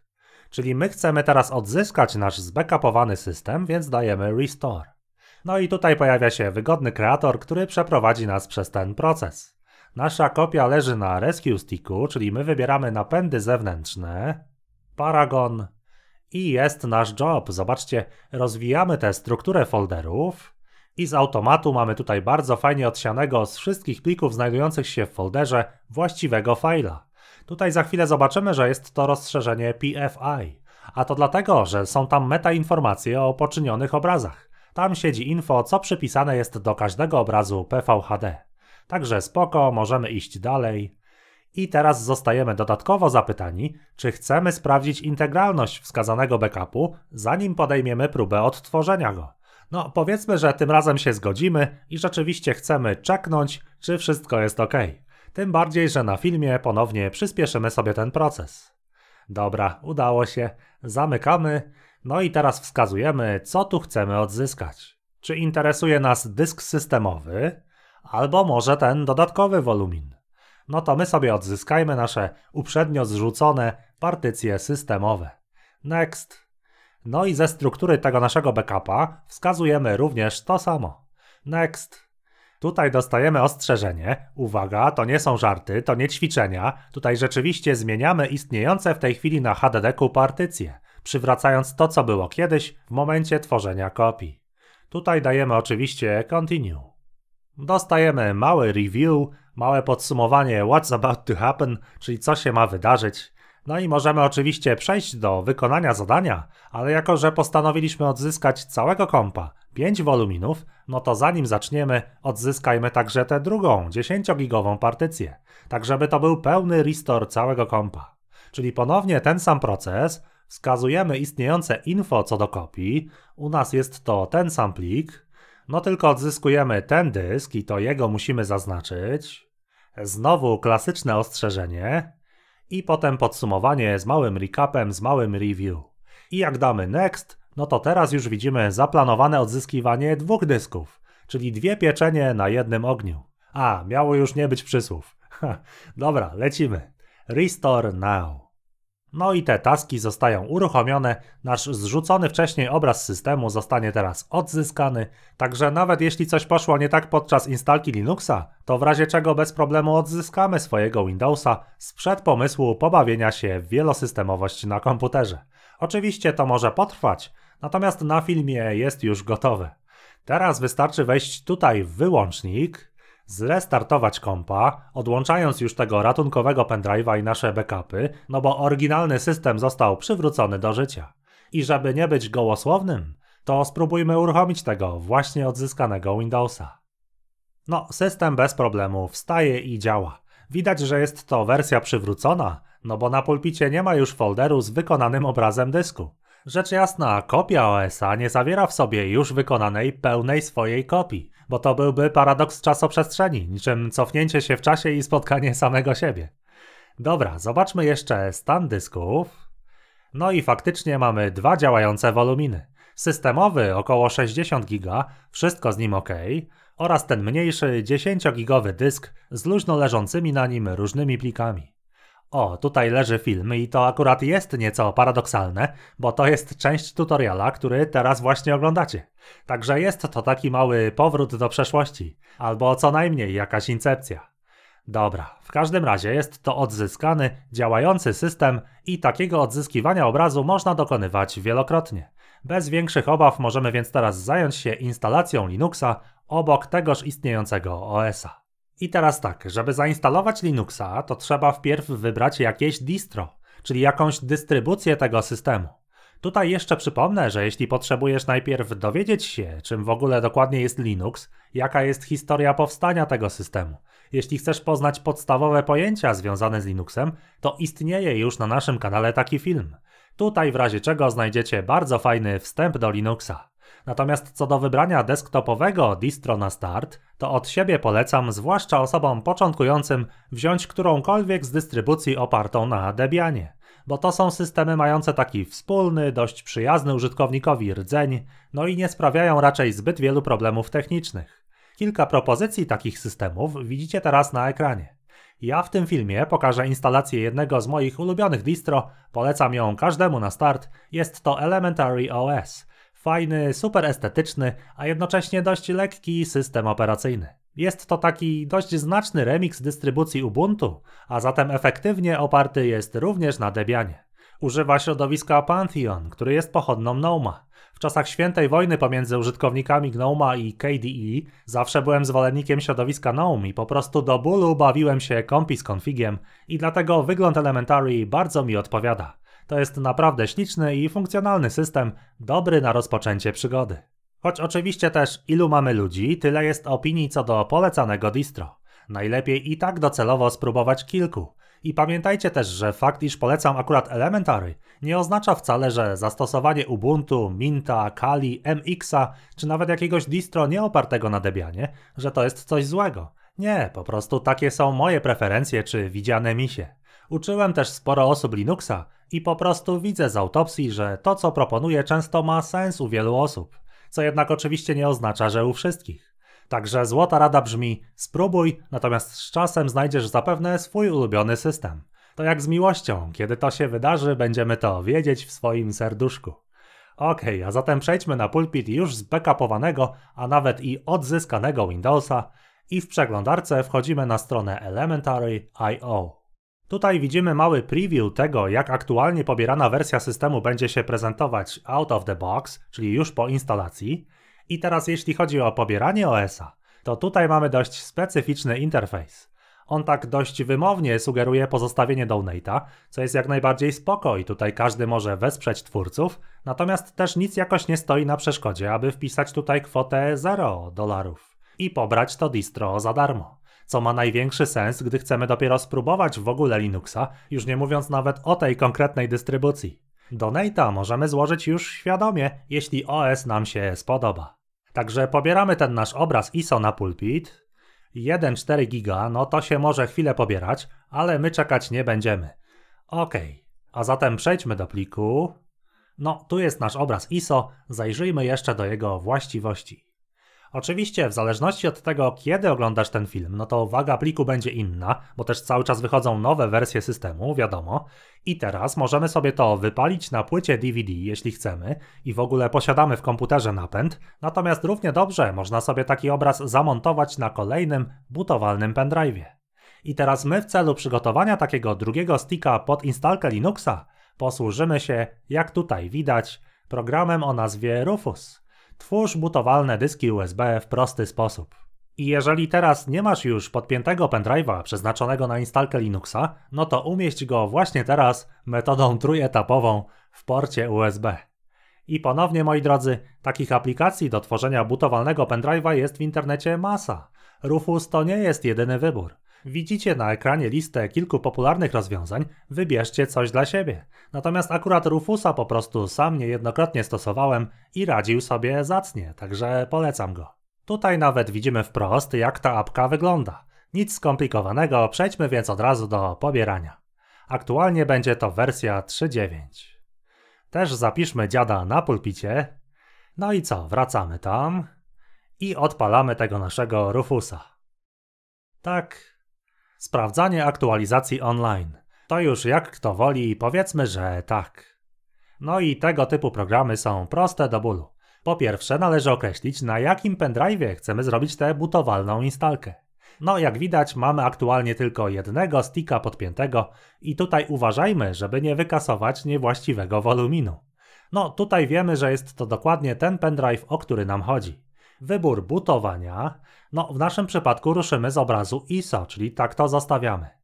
Czyli my chcemy teraz odzyskać nasz zbackupowany system, więc dajemy Restore. No i tutaj pojawia się wygodny kreator, który przeprowadzi nas przez ten proces. Nasza kopia leży na Rescue Sticku, czyli my wybieramy napędy zewnętrzne, Paragon i jest nasz job. Zobaczcie, rozwijamy tę strukturę folderów i z automatu mamy tutaj bardzo fajnie odsianego z wszystkich plików znajdujących się w folderze właściwego faila. Tutaj za chwilę zobaczymy, że jest to rozszerzenie PFI. A to dlatego, że są tam metainformacje o poczynionych obrazach. Tam siedzi info, co przypisane jest do każdego obrazu PVHD. Także spoko, możemy iść dalej. I teraz zostajemy dodatkowo zapytani, czy chcemy sprawdzić integralność wskazanego backupu, zanim podejmiemy próbę odtworzenia go. No, powiedzmy, że tym razem się zgodzimy i rzeczywiście chcemy czeknąć, czy wszystko jest ok. Tym bardziej, że na filmie ponownie przyspieszymy sobie ten proces. Dobra, udało się. Zamykamy. No i teraz wskazujemy, co tu chcemy odzyskać. Czy interesuje nas dysk systemowy, albo może ten dodatkowy wolumin no to my sobie odzyskajmy nasze uprzednio zrzucone partycje systemowe. Next. No i ze struktury tego naszego backupa wskazujemy również to samo. Next. Tutaj dostajemy ostrzeżenie. Uwaga, to nie są żarty, to nie ćwiczenia. Tutaj rzeczywiście zmieniamy istniejące w tej chwili na HDD-ku partycje, przywracając to, co było kiedyś w momencie tworzenia kopii. Tutaj dajemy oczywiście continue. Dostajemy mały review małe podsumowanie What's about to happen, czyli co się ma wydarzyć. No i możemy oczywiście przejść do wykonania zadania, ale jako że postanowiliśmy odzyskać całego kompa, 5 woluminów, no to zanim zaczniemy, odzyskajmy także tę drugą, 10-gigową partycję, tak żeby to był pełny restore całego kompa. Czyli ponownie ten sam proces, wskazujemy istniejące info co do kopii, u nas jest to ten sam plik, no tylko odzyskujemy ten dysk i to jego musimy zaznaczyć. Znowu klasyczne ostrzeżenie. I potem podsumowanie z małym recapem, z małym review. I jak damy next, no to teraz już widzimy zaplanowane odzyskiwanie dwóch dysków, czyli dwie pieczenie na jednym ogniu. A, miało już nie być przysłów. dobra, lecimy. Restore now. No i te taski zostają uruchomione, nasz zrzucony wcześniej obraz systemu zostanie teraz odzyskany, także nawet jeśli coś poszło nie tak podczas instalki Linuxa, to w razie czego bez problemu odzyskamy swojego Windowsa sprzed pomysłu pobawienia się w wielosystemowość na komputerze. Oczywiście to może potrwać, natomiast na filmie jest już gotowe. Teraz wystarczy wejść tutaj w wyłącznik, zrestartować kompa, odłączając już tego ratunkowego pendrive'a i nasze backupy, no bo oryginalny system został przywrócony do życia. I żeby nie być gołosłownym, to spróbujmy uruchomić tego właśnie odzyskanego Windowsa. No, system bez problemu wstaje i działa. Widać, że jest to wersja przywrócona, no bo na pulpicie nie ma już folderu z wykonanym obrazem dysku. Rzecz jasna, kopia OSA nie zawiera w sobie już wykonanej pełnej swojej kopii, bo to byłby paradoks czasoprzestrzeni, niczym cofnięcie się w czasie i spotkanie samego siebie. Dobra, zobaczmy jeszcze stan dysków. No i faktycznie mamy dwa działające woluminy. Systemowy około 60 Gb, wszystko z nim ok, oraz ten mniejszy 10 gigowy dysk z luźno leżącymi na nim różnymi plikami. O, tutaj leży film i to akurat jest nieco paradoksalne, bo to jest część tutoriala, który teraz właśnie oglądacie. Także jest to taki mały powrót do przeszłości, albo co najmniej jakaś incepcja. Dobra, w każdym razie jest to odzyskany, działający system i takiego odzyskiwania obrazu można dokonywać wielokrotnie. Bez większych obaw możemy więc teraz zająć się instalacją Linuxa obok tegoż istniejącego OS-a. I teraz tak, żeby zainstalować Linuxa, to trzeba wpierw wybrać jakieś distro, czyli jakąś dystrybucję tego systemu. Tutaj jeszcze przypomnę, że jeśli potrzebujesz najpierw dowiedzieć się, czym w ogóle dokładnie jest Linux, jaka jest historia powstania tego systemu. Jeśli chcesz poznać podstawowe pojęcia związane z Linuxem, to istnieje już na naszym kanale taki film. Tutaj w razie czego znajdziecie bardzo fajny wstęp do Linuxa. Natomiast co do wybrania desktopowego distro na start, to od siebie polecam zwłaszcza osobom początkującym wziąć którąkolwiek z dystrybucji opartą na Debianie, bo to są systemy mające taki wspólny, dość przyjazny użytkownikowi rdzeń, no i nie sprawiają raczej zbyt wielu problemów technicznych. Kilka propozycji takich systemów widzicie teraz na ekranie. Ja w tym filmie pokażę instalację jednego z moich ulubionych distro, polecam ją każdemu na start, jest to Elementary OS – Fajny, super estetyczny, a jednocześnie dość lekki system operacyjny. Jest to taki dość znaczny remix dystrybucji Ubuntu, a zatem efektywnie oparty jest również na Debianie. Używa środowiska Pantheon, który jest pochodną Gnome'a. W czasach świętej wojny pomiędzy użytkownikami Gnome'a i KDE zawsze byłem zwolennikiem środowiska Gnome i po prostu do bólu bawiłem się kompi z konfigiem i dlatego wygląd Elementary bardzo mi odpowiada. To jest naprawdę śliczny i funkcjonalny system, dobry na rozpoczęcie przygody. Choć oczywiście też ilu mamy ludzi, tyle jest opinii co do polecanego distro. Najlepiej i tak docelowo spróbować kilku. I pamiętajcie też, że fakt, iż polecam akurat Elementary, nie oznacza wcale, że zastosowanie Ubuntu, Minta, Kali, MXa czy nawet jakiegoś distro nieopartego na Debianie, że to jest coś złego. Nie, po prostu takie są moje preferencje czy widziane misie. Uczyłem też sporo osób Linuxa i po prostu widzę z autopsji, że to co proponuję często ma sens u wielu osób, co jednak oczywiście nie oznacza, że u wszystkich. Także złota rada brzmi: spróbuj, natomiast z czasem znajdziesz zapewne swój ulubiony system. To jak z miłością, kiedy to się wydarzy, będziemy to wiedzieć w swoim serduszku. Okej, okay, a zatem przejdźmy na pulpit już zbekapowanego, a nawet i odzyskanego Windowsa i w przeglądarce wchodzimy na stronę elementary.io. Tutaj widzimy mały preview tego, jak aktualnie pobierana wersja systemu będzie się prezentować out of the box, czyli już po instalacji. I teraz jeśli chodzi o pobieranie OS-a, to tutaj mamy dość specyficzny interfejs. On tak dość wymownie sugeruje pozostawienie donate'a, co jest jak najbardziej spoko i tutaj każdy może wesprzeć twórców, natomiast też nic jakoś nie stoi na przeszkodzie, aby wpisać tutaj kwotę 0 dolarów i pobrać to distro za darmo co ma największy sens, gdy chcemy dopiero spróbować w ogóle Linuxa, już nie mówiąc nawet o tej konkretnej dystrybucji. Donate'a możemy złożyć już świadomie, jeśli OS nam się spodoba. Także pobieramy ten nasz obraz ISO na pulpit. 1,4 giga, no to się może chwilę pobierać, ale my czekać nie będziemy. OK, a zatem przejdźmy do pliku. No, tu jest nasz obraz ISO, zajrzyjmy jeszcze do jego właściwości. Oczywiście, w zależności od tego, kiedy oglądasz ten film, no to waga pliku będzie inna, bo też cały czas wychodzą nowe wersje systemu, wiadomo. I teraz możemy sobie to wypalić na płycie DVD, jeśli chcemy, i w ogóle posiadamy w komputerze napęd, natomiast równie dobrze można sobie taki obraz zamontować na kolejnym butowalnym pendrive'ie. I teraz my w celu przygotowania takiego drugiego sticka pod instalkę Linuxa posłużymy się, jak tutaj widać, programem o nazwie Rufus. Twórz butowalne dyski USB w prosty sposób. I jeżeli teraz nie masz już podpiętego pendrive'a przeznaczonego na instalkę Linuxa, no to umieść go właśnie teraz metodą trójetapową w porcie USB. I ponownie, moi drodzy, takich aplikacji do tworzenia butowalnego pendrive'a jest w internecie masa. Rufus to nie jest jedyny wybór. Widzicie na ekranie listę kilku popularnych rozwiązań, wybierzcie coś dla siebie. Natomiast akurat Rufusa po prostu sam niejednokrotnie stosowałem i radził sobie zacnie, także polecam go. Tutaj nawet widzimy wprost, jak ta apka wygląda. Nic skomplikowanego, przejdźmy więc od razu do pobierania. Aktualnie będzie to wersja 3.9. Też zapiszmy dziada na pulpicie. No i co, wracamy tam i odpalamy tego naszego Rufusa. Tak, sprawdzanie aktualizacji online. To już jak kto woli, powiedzmy, że tak. No i tego typu programy są proste do bólu. Po pierwsze, należy określić, na jakim pendrive chcemy zrobić tę butowalną instalkę. No, jak widać, mamy aktualnie tylko jednego sticka podpiętego i tutaj uważajmy, żeby nie wykasować niewłaściwego woluminu. No, tutaj wiemy, że jest to dokładnie ten pendrive, o który nam chodzi. Wybór butowania, no w naszym przypadku ruszymy z obrazu ISO, czyli tak to zostawiamy.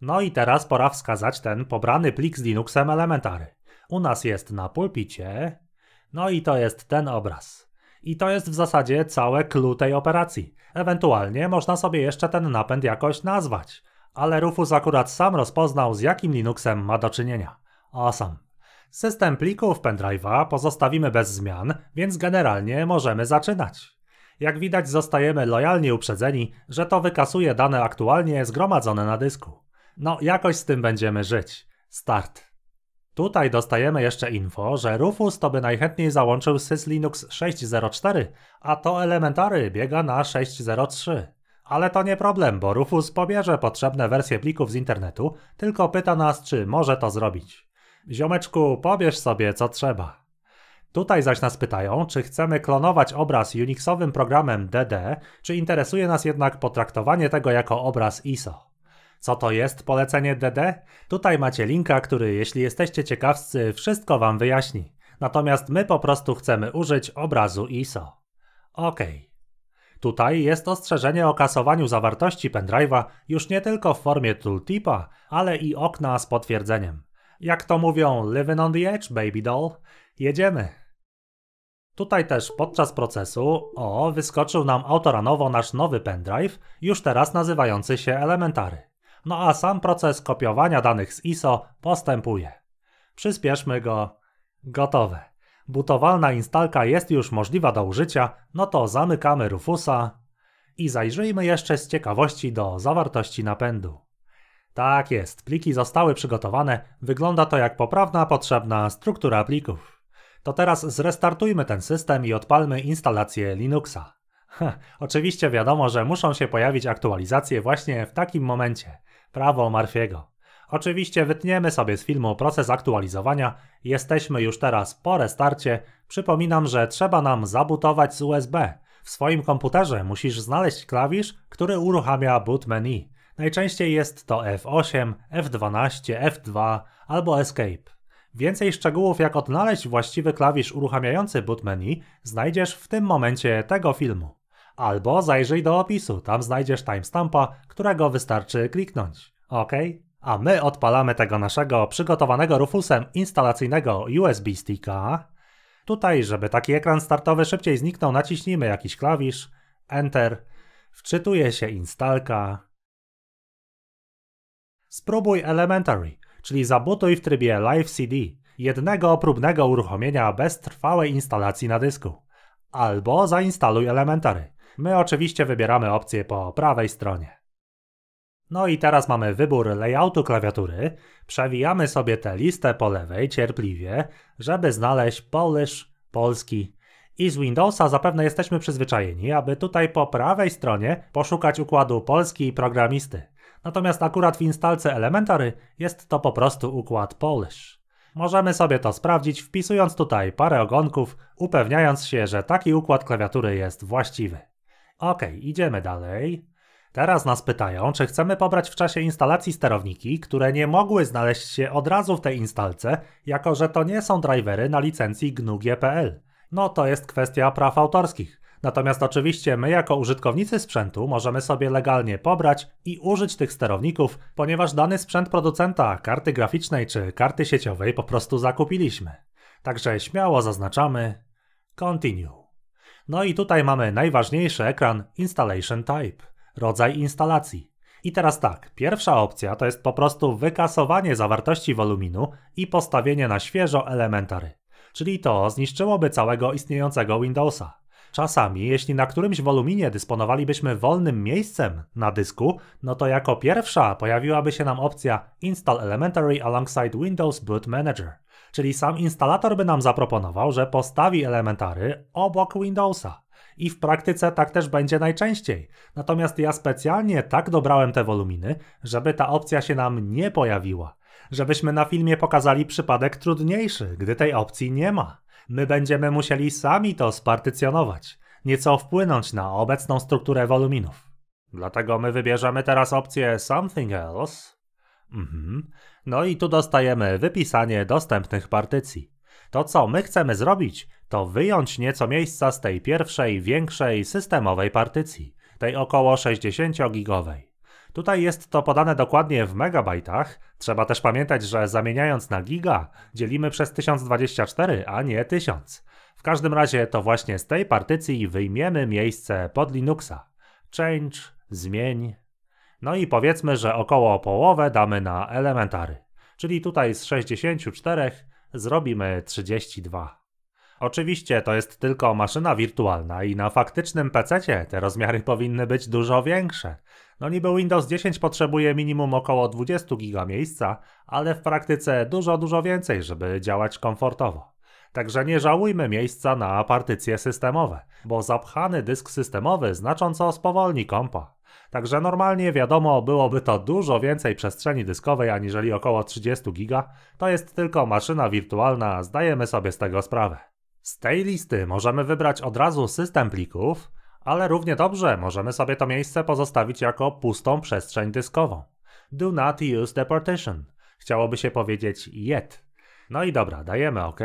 No i teraz pora wskazać ten pobrany plik z Linuxem elementary. U nas jest na pulpicie, no i to jest ten obraz. I to jest w zasadzie całe clue tej operacji. Ewentualnie można sobie jeszcze ten napęd jakoś nazwać. Ale Rufus akurat sam rozpoznał, z jakim Linuxem ma do czynienia. Awesome. System plików pendrive'a pozostawimy bez zmian, więc generalnie możemy zaczynać. Jak widać zostajemy lojalnie uprzedzeni, że to wykasuje dane aktualnie zgromadzone na dysku. No, jakoś z tym będziemy żyć. Start. Tutaj dostajemy jeszcze info, że Rufus to by najchętniej załączył syslinux Linux 6.04, a to elementary biega na 6.03. Ale to nie problem, bo Rufus pobierze potrzebne wersje plików z internetu, tylko pyta nas, czy może to zrobić. Ziomeczku, pobierz sobie co trzeba. Tutaj zaś nas pytają, czy chcemy klonować obraz unixowym programem DD, czy interesuje nas jednak potraktowanie tego jako obraz ISO. Co to jest polecenie DD? Tutaj macie linka, który jeśli jesteście ciekawscy, wszystko wam wyjaśni. Natomiast my po prostu chcemy użyć obrazu ISO. OK. Tutaj jest ostrzeżenie o kasowaniu zawartości pendrive'a już nie tylko w formie tooltipa, ale i okna z potwierdzeniem. Jak to mówią, living on the edge, baby doll. Jedziemy. Tutaj też podczas procesu, o, wyskoczył nam autoranowo nasz nowy pendrive, już teraz nazywający się Elementary no a sam proces kopiowania danych z ISO postępuje. Przyspieszmy go. Gotowe. Butowalna instalka jest już możliwa do użycia, no to zamykamy Rufusa i zajrzyjmy jeszcze z ciekawości do zawartości napędu. Tak jest, pliki zostały przygotowane, wygląda to jak poprawna, potrzebna struktura plików. To teraz zrestartujmy ten system i odpalmy instalację Linuxa. Heh, oczywiście wiadomo, że muszą się pojawić aktualizacje właśnie w takim momencie. Prawo Marfiego. Oczywiście wytniemy sobie z filmu proces aktualizowania. Jesteśmy już teraz po restarcie. Przypominam, że trzeba nam zabutować z USB. W swoim komputerze musisz znaleźć klawisz, który uruchamia boot menu. Najczęściej jest to F8, F12, F2 albo Escape. Więcej szczegółów jak odnaleźć właściwy klawisz uruchamiający boot menu znajdziesz w tym momencie tego filmu. Albo zajrzyj do opisu, tam znajdziesz timestampa, którego wystarczy kliknąć. OK? A my odpalamy tego naszego przygotowanego Rufusem instalacyjnego USB sticka. Tutaj, żeby taki ekran startowy szybciej zniknął, naciśnijmy jakiś klawisz, Enter, wczytuje się instalka. Spróbuj Elementary, czyli zabutuj w trybie Live CD, jednego próbnego uruchomienia bez trwałej instalacji na dysku. Albo zainstaluj Elementary, My oczywiście wybieramy opcję po prawej stronie. No i teraz mamy wybór layoutu klawiatury. Przewijamy sobie tę listę po lewej cierpliwie, żeby znaleźć Polish, polski. I z Windowsa zapewne jesteśmy przyzwyczajeni, aby tutaj po prawej stronie poszukać układu polski i programisty. Natomiast akurat w instalce Elementary jest to po prostu układ Polish. Możemy sobie to sprawdzić wpisując tutaj parę ogonków, upewniając się, że taki układ klawiatury jest właściwy. OK, idziemy dalej. Teraz nas pytają, czy chcemy pobrać w czasie instalacji sterowniki, które nie mogły znaleźć się od razu w tej instalce, jako że to nie są drivery na licencji GNU-GPL. No to jest kwestia praw autorskich. Natomiast oczywiście my jako użytkownicy sprzętu możemy sobie legalnie pobrać i użyć tych sterowników, ponieważ dany sprzęt producenta karty graficznej czy karty sieciowej po prostu zakupiliśmy. Także śmiało zaznaczamy Continue. No i tutaj mamy najważniejszy ekran Installation Type, rodzaj instalacji. I teraz tak, pierwsza opcja to jest po prostu wykasowanie zawartości woluminu i postawienie na świeżo elementary. Czyli to zniszczyłoby całego istniejącego Windowsa. Czasami, jeśli na którymś woluminie dysponowalibyśmy wolnym miejscem na dysku, no to jako pierwsza pojawiłaby się nam opcja Install Elementary alongside Windows Boot Manager. Czyli sam instalator by nam zaproponował, że postawi elementary obok Windowsa. I w praktyce tak też będzie najczęściej. Natomiast ja specjalnie tak dobrałem te woluminy, żeby ta opcja się nam nie pojawiła. Żebyśmy na filmie pokazali przypadek trudniejszy, gdy tej opcji nie ma. My będziemy musieli sami to spartycjonować, nieco wpłynąć na obecną strukturę woluminów. Dlatego my wybierzemy teraz opcję Something Else Mhm. No i tu dostajemy wypisanie dostępnych partycji. To, co my chcemy zrobić, to wyjąć nieco miejsca z tej pierwszej, większej, systemowej partycji, tej około 60-gigowej. Tutaj jest to podane dokładnie w megabajtach. Trzeba też pamiętać, że zamieniając na giga, dzielimy przez 1024, a nie 1000. W każdym razie to właśnie z tej partycji wyjmiemy miejsce pod Linuxa. Change, zmień, no i powiedzmy, że około połowę damy na elementary. Czyli tutaj z 64 zrobimy 32. Oczywiście to jest tylko maszyna wirtualna i na faktycznym PC te rozmiary powinny być dużo większe. No niby Windows 10 potrzebuje minimum około 20 giga miejsca, ale w praktyce dużo, dużo więcej, żeby działać komfortowo. Także nie żałujmy miejsca na partycje systemowe, bo zapchany dysk systemowy znacząco spowolni kompa. Także normalnie wiadomo, byłoby to dużo więcej przestrzeni dyskowej aniżeli około 30 giga. To jest tylko maszyna wirtualna, zdajemy sobie z tego sprawę. Z tej listy możemy wybrać od razu system plików, ale równie dobrze możemy sobie to miejsce pozostawić jako pustą przestrzeń dyskową. Do not use the partition. Chciałoby się powiedzieć yet. No i dobra, dajemy OK.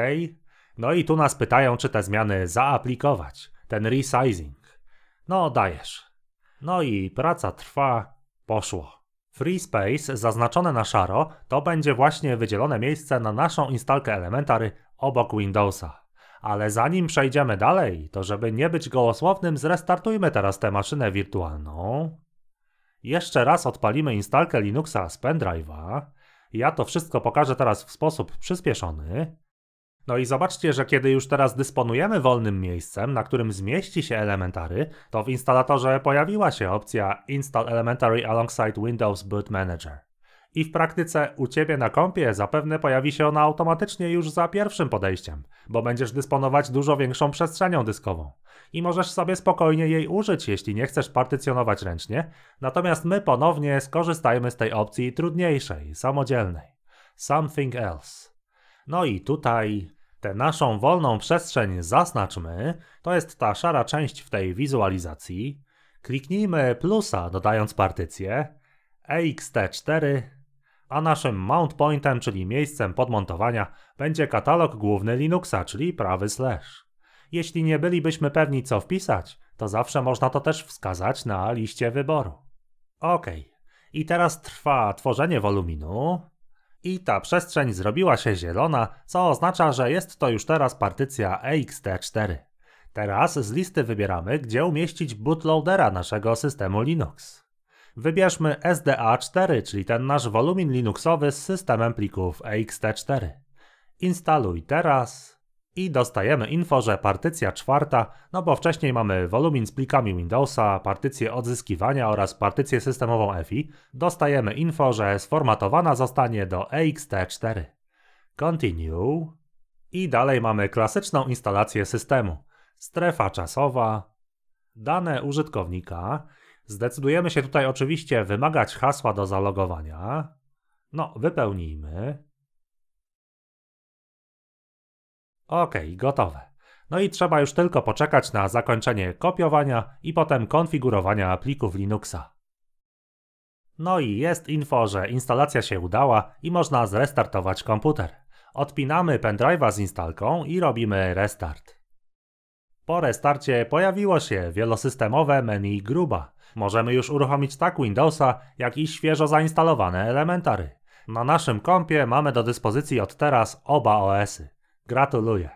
No i tu nas pytają, czy te zmiany zaaplikować, ten resizing. No, dajesz. No i praca trwa, poszło. Free Space zaznaczone na szaro to będzie właśnie wydzielone miejsce na naszą instalkę Elementary obok Windowsa. Ale zanim przejdziemy dalej, to żeby nie być gołosłownym, zrestartujmy teraz tę maszynę wirtualną. Jeszcze raz odpalimy instalkę Linuxa z pendrive'a. Ja to wszystko pokażę teraz w sposób przyspieszony. No i zobaczcie, że kiedy już teraz dysponujemy wolnym miejscem, na którym zmieści się Elementary, to w instalatorze pojawiła się opcja Install Elementary alongside Windows Boot Manager. I w praktyce u Ciebie na kompie zapewne pojawi się ona automatycznie już za pierwszym podejściem, bo będziesz dysponować dużo większą przestrzenią dyskową. I możesz sobie spokojnie jej użyć, jeśli nie chcesz partycjonować ręcznie, natomiast my ponownie skorzystajmy z tej opcji trudniejszej, samodzielnej. Something else. No i tutaj Tę naszą wolną przestrzeń zaznaczmy, to jest ta szara część w tej wizualizacji. Kliknijmy plusa dodając partycję, ext4, a naszym mount pointem, czyli miejscem podmontowania, będzie katalog główny Linuxa, czyli prawy slash. Jeśli nie bylibyśmy pewni co wpisać, to zawsze można to też wskazać na liście wyboru. OK. I teraz trwa tworzenie woluminu, i ta przestrzeń zrobiła się zielona, co oznacza, że jest to już teraz partycja EXT4. Teraz z listy wybieramy, gdzie umieścić bootloadera naszego systemu Linux. Wybierzmy SDA4, czyli ten nasz wolumin linuxowy z systemem plików EXT4. Instaluj teraz i dostajemy info, że partycja czwarta, no bo wcześniej mamy wolumin z plikami Windowsa, partycję odzyskiwania oraz partycję systemową EFI, dostajemy info, że sformatowana zostanie do EXT4. Continue. I dalej mamy klasyczną instalację systemu. Strefa czasowa, dane użytkownika. Zdecydujemy się tutaj oczywiście wymagać hasła do zalogowania. No, wypełnijmy. OK, gotowe. No i trzeba już tylko poczekać na zakończenie kopiowania i potem konfigurowania plików Linuxa. No i jest info, że instalacja się udała i można zrestartować komputer. Odpinamy pendrive'a z instalką i robimy restart. Po restarcie pojawiło się wielosystemowe menu gruba. Możemy już uruchomić tak Windowsa, jak i świeżo zainstalowane elementary. Na naszym kompie mamy do dyspozycji od teraz oba OSy. Gratuluję.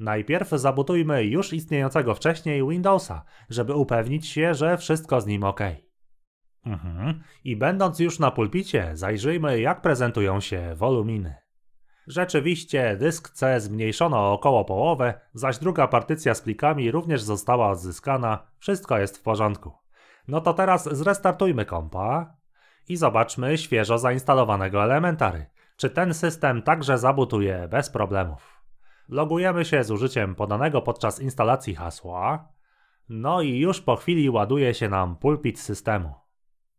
Najpierw zabutujmy już istniejącego wcześniej Windowsa, żeby upewnić się, że wszystko z nim ok. Mhm. I będąc już na pulpicie, zajrzyjmy jak prezentują się woluminy. Rzeczywiście dysk C zmniejszono o około połowę, zaś druga partycja z plikami również została odzyskana, wszystko jest w porządku. No to teraz zrestartujmy kompa i zobaczmy świeżo zainstalowanego elementary. Czy ten system także zabutuje bez problemów? Logujemy się z użyciem podanego podczas instalacji hasła. No i już po chwili ładuje się nam pulpit systemu.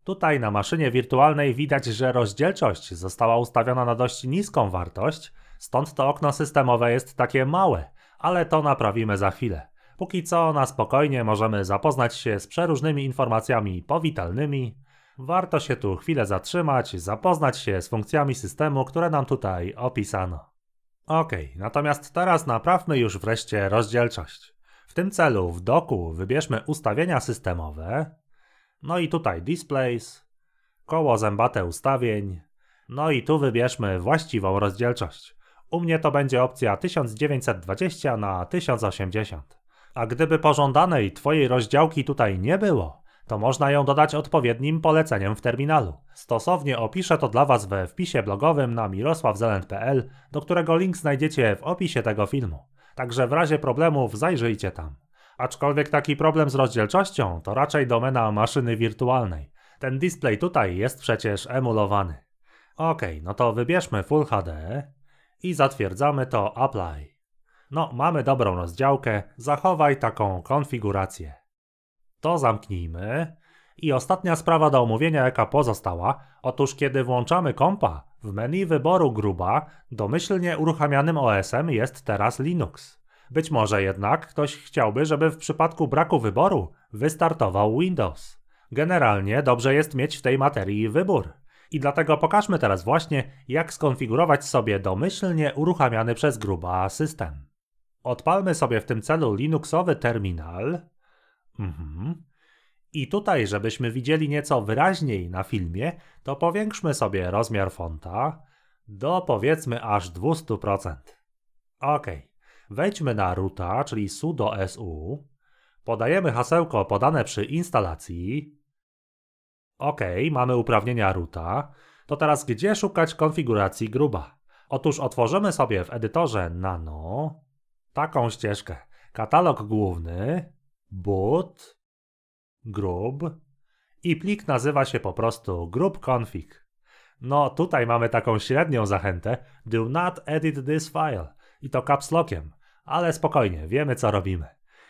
Tutaj na maszynie wirtualnej widać, że rozdzielczość została ustawiona na dość niską wartość, stąd to okno systemowe jest takie małe, ale to naprawimy za chwilę. Póki co na spokojnie możemy zapoznać się z przeróżnymi informacjami powitalnymi. Warto się tu chwilę zatrzymać, zapoznać się z funkcjami systemu, które nam tutaj opisano. Okej, okay, natomiast teraz naprawmy już wreszcie rozdzielczość. W tym celu w doku wybierzmy ustawienia systemowe, no i tutaj displays, koło zębate ustawień, no i tu wybierzmy właściwą rozdzielczość. U mnie to będzie opcja 1920 na 1080. A gdyby pożądanej Twojej rozdziałki tutaj nie było, to można ją dodać odpowiednim poleceniem w terminalu. Stosownie opiszę to dla Was we wpisie blogowym na mirosławzelent.pl, do którego link znajdziecie w opisie tego filmu. Także w razie problemów zajrzyjcie tam. Aczkolwiek taki problem z rozdzielczością to raczej domena maszyny wirtualnej. Ten display tutaj jest przecież emulowany. Ok, no to wybierzmy Full HD i zatwierdzamy to Apply. No, mamy dobrą rozdziałkę, zachowaj taką konfigurację. To zamknijmy. I ostatnia sprawa do omówienia, jaka pozostała. Otóż, kiedy włączamy kompa, w menu wyboru gruba domyślnie uruchamianym OS-em jest teraz Linux. Być może jednak ktoś chciałby, żeby w przypadku braku wyboru wystartował Windows. Generalnie dobrze jest mieć w tej materii wybór. I dlatego pokażmy teraz właśnie, jak skonfigurować sobie domyślnie uruchamiany przez gruba system. Odpalmy sobie w tym celu Linuxowy terminal Mhm. I tutaj, żebyśmy widzieli nieco wyraźniej na filmie, to powiększmy sobie rozmiar fonta do powiedzmy aż 200%. Ok. Wejdźmy na ruta, czyli sudo su. Podajemy hasełko podane przy instalacji. Ok, mamy uprawnienia ruta. To teraz gdzie szukać konfiguracji gruba? Otóż otworzymy sobie w edytorze nano taką ścieżkę. Katalog główny, boot, grub i plik nazywa się po prostu grub.config. No tutaj mamy taką średnią zachętę do not edit this file i to caps lockiem, ale spokojnie, wiemy co robimy.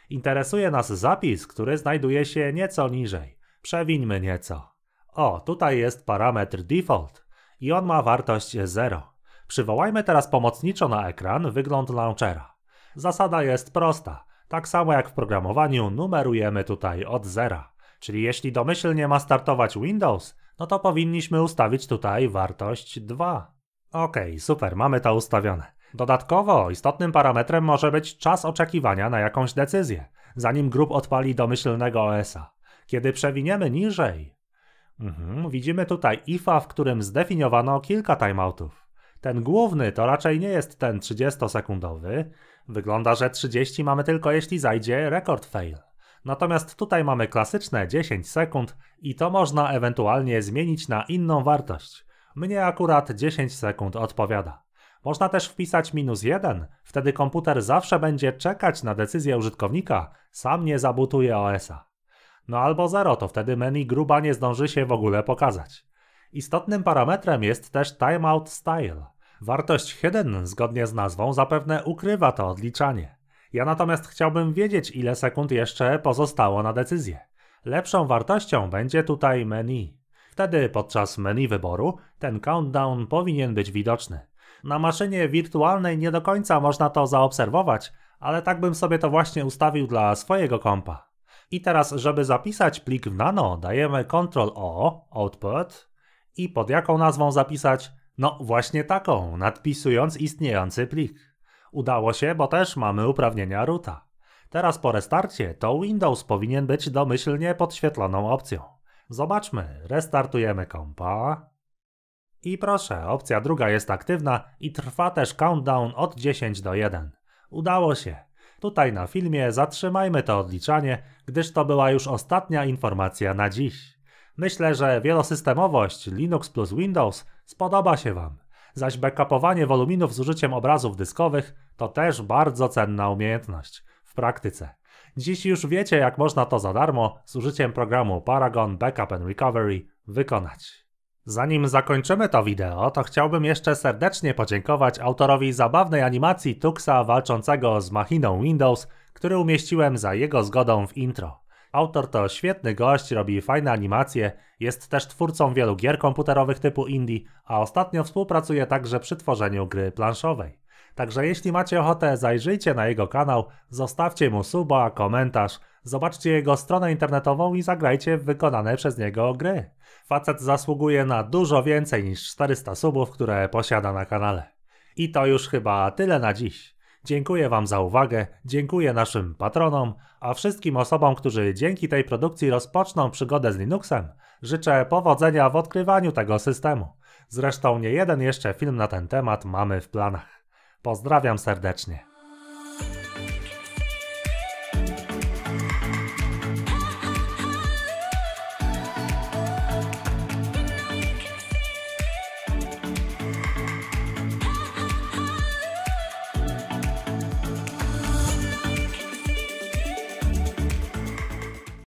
Interesuje nas zapis, który znajduje się nieco niżej. Przewińmy nieco. O, tutaj jest parametr default i on ma wartość 0. Przywołajmy teraz pomocniczo na ekran wygląd launchera. Zasada jest prosta. Tak samo jak w programowaniu numerujemy tutaj od zera. Czyli jeśli domyślnie ma startować Windows, no to powinniśmy ustawić tutaj wartość 2. Ok, super, mamy to ustawione. Dodatkowo istotnym parametrem może być czas oczekiwania na jakąś decyzję, zanim grób odpali domyślnego OS-a. Kiedy przewiniemy niżej, mhm, widzimy tutaj IFA, w którym zdefiniowano kilka timeoutów. Ten główny to raczej nie jest ten 30-sekundowy, Wygląda, że 30 mamy tylko jeśli zajdzie rekord fail. Natomiast tutaj mamy klasyczne 10 sekund i to można ewentualnie zmienić na inną wartość. Mnie akurat 10 sekund odpowiada. Można też wpisać minus 1, wtedy komputer zawsze będzie czekać na decyzję użytkownika, sam nie zabutuje OS-a. No albo 0, to wtedy menu gruba nie zdąży się w ogóle pokazać. Istotnym parametrem jest też timeout style. Wartość 1 zgodnie z nazwą, zapewne ukrywa to odliczanie. Ja natomiast chciałbym wiedzieć, ile sekund jeszcze pozostało na decyzję. Lepszą wartością będzie tutaj menu. Wtedy podczas menu wyboru ten countdown powinien być widoczny. Na maszynie wirtualnej nie do końca można to zaobserwować, ale tak bym sobie to właśnie ustawił dla swojego kompa. I teraz, żeby zapisać plik w nano, dajemy Ctrl O, Output i pod jaką nazwą zapisać no właśnie taką, nadpisując istniejący plik. Udało się, bo też mamy uprawnienia roota. Teraz po restarcie to Windows powinien być domyślnie podświetloną opcją. Zobaczmy, restartujemy kompa. I proszę, opcja druga jest aktywna i trwa też countdown od 10 do 1. Udało się. Tutaj na filmie zatrzymajmy to odliczanie, gdyż to była już ostatnia informacja na dziś. Myślę, że wielosystemowość Linux plus Windows spodoba się Wam, zaś backupowanie woluminów z użyciem obrazów dyskowych to też bardzo cenna umiejętność w praktyce. Dziś już wiecie, jak można to za darmo z użyciem programu Paragon Backup and Recovery wykonać. Zanim zakończymy to wideo, to chciałbym jeszcze serdecznie podziękować autorowi zabawnej animacji Tuxa walczącego z machiną Windows, który umieściłem za jego zgodą w intro. Autor to świetny gość, robi fajne animacje, jest też twórcą wielu gier komputerowych typu indie, a ostatnio współpracuje także przy tworzeniu gry planszowej. Także jeśli macie ochotę, zajrzyjcie na jego kanał, zostawcie mu suba, komentarz, zobaczcie jego stronę internetową i zagrajcie w wykonane przez niego gry. Facet zasługuje na dużo więcej niż 400 subów, które posiada na kanale. I to już chyba tyle na dziś. Dziękuję Wam za uwagę, dziękuję naszym patronom, a wszystkim osobom, którzy dzięki tej produkcji rozpoczną przygodę z Linuxem, życzę powodzenia w odkrywaniu tego systemu. Zresztą nie jeden jeszcze film na ten temat mamy w planach. Pozdrawiam serdecznie.